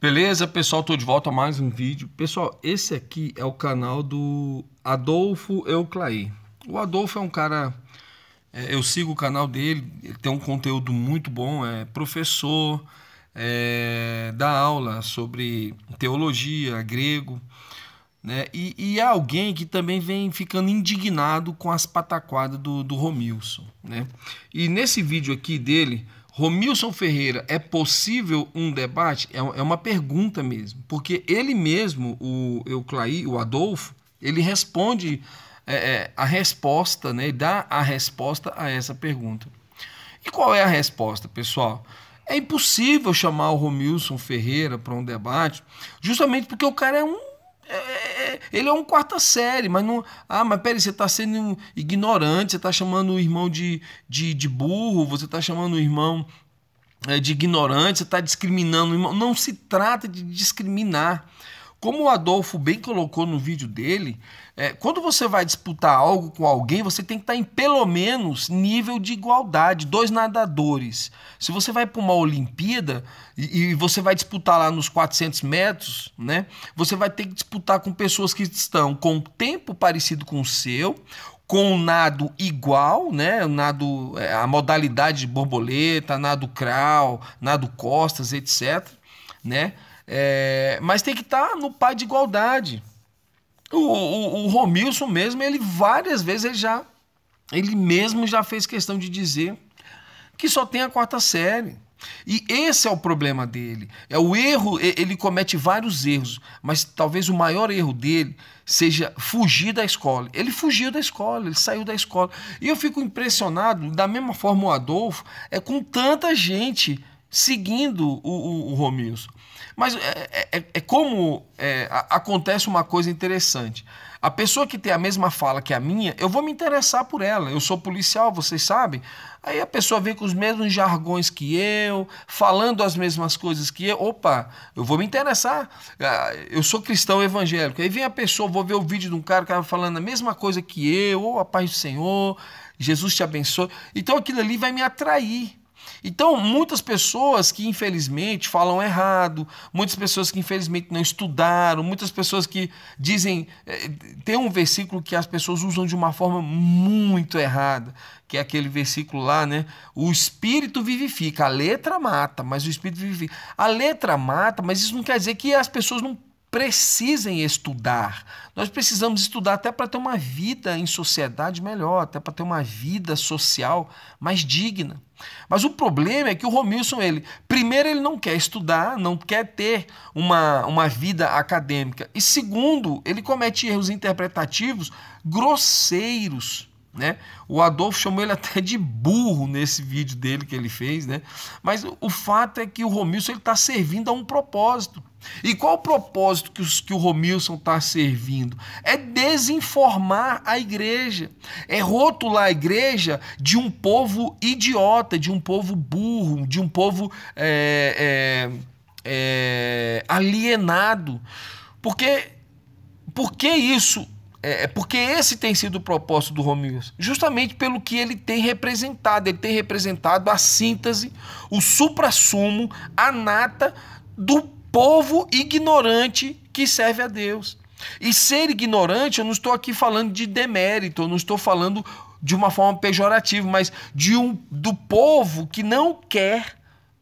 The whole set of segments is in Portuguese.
Beleza, pessoal, tô de volta a mais um vídeo. Pessoal, esse aqui é o canal do Adolfo Euclaí. O Adolfo é um cara, é, eu sigo o canal dele, ele tem um conteúdo muito bom, é professor, é, dá aula sobre teologia, grego, né? E, e, é alguém que também vem ficando indignado com as pataquadas do, do Romilson, né? E nesse vídeo aqui dele, Romilson Ferreira, é possível um debate? É, é, uma pergunta mesmo, porque ele mesmo, o Euclaí, o Adolfo, ele responde é, é a resposta, né? dá a resposta a essa pergunta. E qual é a resposta, pessoal? É impossível chamar o Romilson Ferreira para um debate, justamente porque o cara é um ele é um quarta série, mas não. Ah, mas peraí, você está sendo ignorante, você está chamando o irmão de, de, de burro, você está chamando o irmão eh, de ignorante, você está discriminando o irmão. Não se trata de discriminar. Como o Adolfo bem colocou no vídeo dele, é, quando você vai disputar algo com alguém, você tem que estar tá em pelo menos nível de igualdade, dois nadadores. Se você vai para uma Olimpíada e, e, você vai disputar lá nos 400 metros, né? Você vai ter que disputar com pessoas que estão com tempo parecido com o seu, com um nado igual, né? nado, é, a modalidade de borboleta, nado crawl, nado costas, etc. Né? É, mas tem que estar tá no pai de igualdade. O, o, o, Romilson mesmo, ele várias vezes ele já. Ele mesmo já fez questão de dizer que só tem a quarta série. E esse é o problema dele. É o erro, ele comete vários erros, mas talvez o maior erro dele seja fugir da escola. Ele fugiu da escola, ele saiu da escola. E eu fico impressionado, da mesma forma o Adolfo, é com tanta gente seguindo o, o, o Romilson. Mas é, é, é, é como é, acontece uma coisa interessante. A pessoa que tem a mesma fala que a minha, eu vou me interessar por ela. Eu sou policial, vocês sabem. Aí a pessoa vem com os mesmos jargões que eu, falando as mesmas coisas que eu. Opa, eu vou me interessar. Ah, eu sou cristão evangélico. Aí vem a pessoa, vou ver o vídeo de um cara, cara falando a mesma coisa que eu, ou a paz do Senhor, Jesus te abençoe. Então aquilo ali vai me atrair. Então, muitas pessoas que infelizmente falam errado, muitas pessoas que infelizmente não estudaram, muitas pessoas que dizem. Eh, tem um versículo que as pessoas usam de uma forma muito errada, que é aquele versículo lá, né? O espírito vivifica, a letra mata, mas o espírito vivifica. A letra mata, mas isso não quer dizer que as pessoas não precisem estudar. Nós precisamos estudar até para ter uma vida em sociedade melhor, até para ter uma vida social mais digna. Mas o problema é que o Romilson, ele, primeiro, ele não quer estudar, não quer ter uma, uma vida acadêmica. E segundo, ele comete erros interpretativos grosseiros né? O Adolfo chamou ele até de burro nesse vídeo dele que ele fez, né? Mas o fato é que o Romilson está servindo a um propósito. E qual o propósito que, os, que o Romilson está servindo? É desinformar a igreja, é rotular a igreja de um povo idiota, de um povo burro, de um povo é, é, é, alienado. Porque, porque isso é, é, porque esse tem sido o propósito do Romilson, justamente pelo que ele tem representado. Ele tem representado a síntese, o suprassumo, a nata do povo ignorante que serve a Deus. E ser ignorante, eu não estou aqui falando de demérito, eu não estou falando de uma forma pejorativa, mas de um do povo que não quer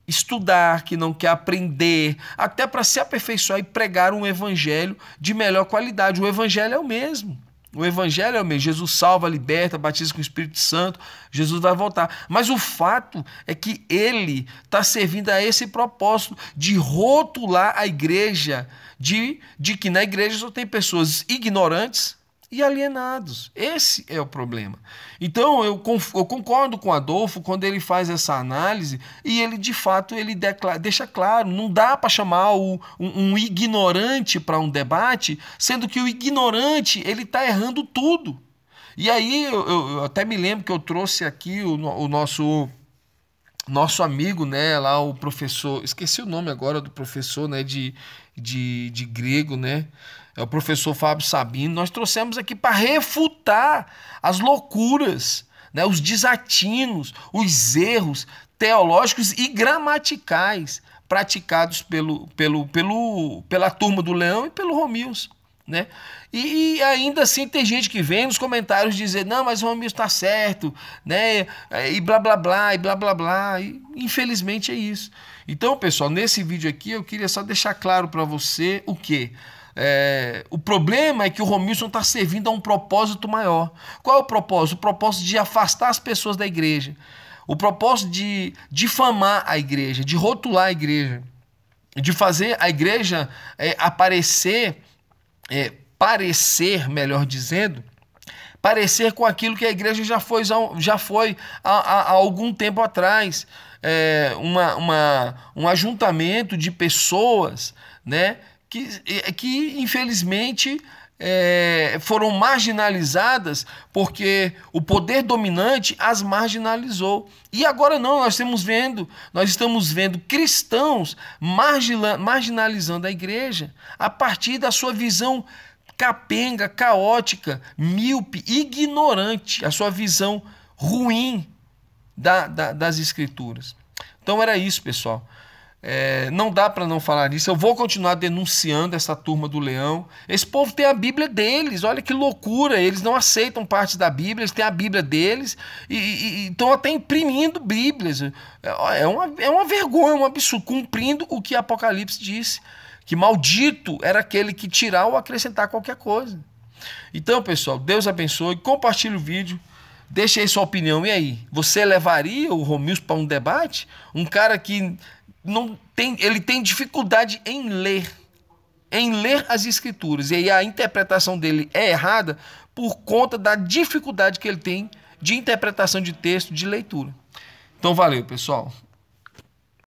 estudar, que não quer aprender, até para se aperfeiçoar e pregar um evangelho de melhor qualidade. O evangelho é o mesmo. O evangelho é o mesmo. Jesus salva, liberta, batiza com o Espírito Santo, Jesus vai voltar. Mas o fato é que ele está servindo a esse propósito de rotular a igreja, de, de que na igreja só tem pessoas ignorantes, e alienados. Esse é o problema. Então eu, eu concordo com Adolfo quando ele faz essa análise e ele de fato ele declara, deixa claro, não dá para chamar o, um, um ignorante para um debate, sendo que o ignorante ele está errando tudo. E aí eu, eu, até me lembro que eu trouxe aqui o, o nosso nosso amigo, né, lá o professor, esqueci o nome agora do professor, né, de de, de grego, né? É o professor Fábio Sabino. Nós trouxemos aqui para refutar as loucuras, né? os desatinos, os erros teológicos e gramaticais praticados pelo, pelo, pelo, pela turma do Leão e pelo Romilson. Né? E, e, ainda assim tem gente que vem nos comentários dizer, não, mas o Romilson está certo, né? E blá blá blá, e blá blá blá. E, infelizmente é isso. Então, pessoal, nesse vídeo aqui eu queria só deixar claro para você o que. É, o problema é que o Romilson está servindo a um propósito maior. Qual é o propósito? O propósito de afastar as pessoas da igreja. O propósito de difamar a igreja, de rotular a igreja, de fazer a igreja é, aparecer, é, parecer, melhor dizendo, parecer com aquilo que a igreja já foi, já foi há, há, há algum tempo atrás. É, uma, uma, um ajuntamento de pessoas né, que, é, que infelizmente, é, foram marginalizadas porque o poder dominante as marginalizou. E agora não, nós estamos vendo, nós estamos vendo cristãos marginalizando a igreja a partir da sua visão capenga, caótica, míope, ignorante, a sua visão ruim da, da, das escrituras. Então era isso, pessoal. É, não dá para não falar isso. Eu vou continuar denunciando essa turma do leão. Esse povo tem a Bíblia deles. Olha que loucura! Eles não aceitam parte da Bíblia. Eles têm a Bíblia deles e estão até imprimindo Bíblias. É, é uma, é uma vergonha, um absurdo, cumprindo o que Apocalipse disse que maldito era aquele que tirar ou acrescentar qualquer coisa. Então, pessoal, Deus abençoe, compartilhe o vídeo, deixe aí sua opinião. E aí, você levaria o Romilson para um debate? Um cara que não tem, ele tem dificuldade em ler, em ler as escrituras. E aí a interpretação dele é errada por conta da dificuldade que ele tem de interpretação de texto, de leitura. Então, valeu, pessoal.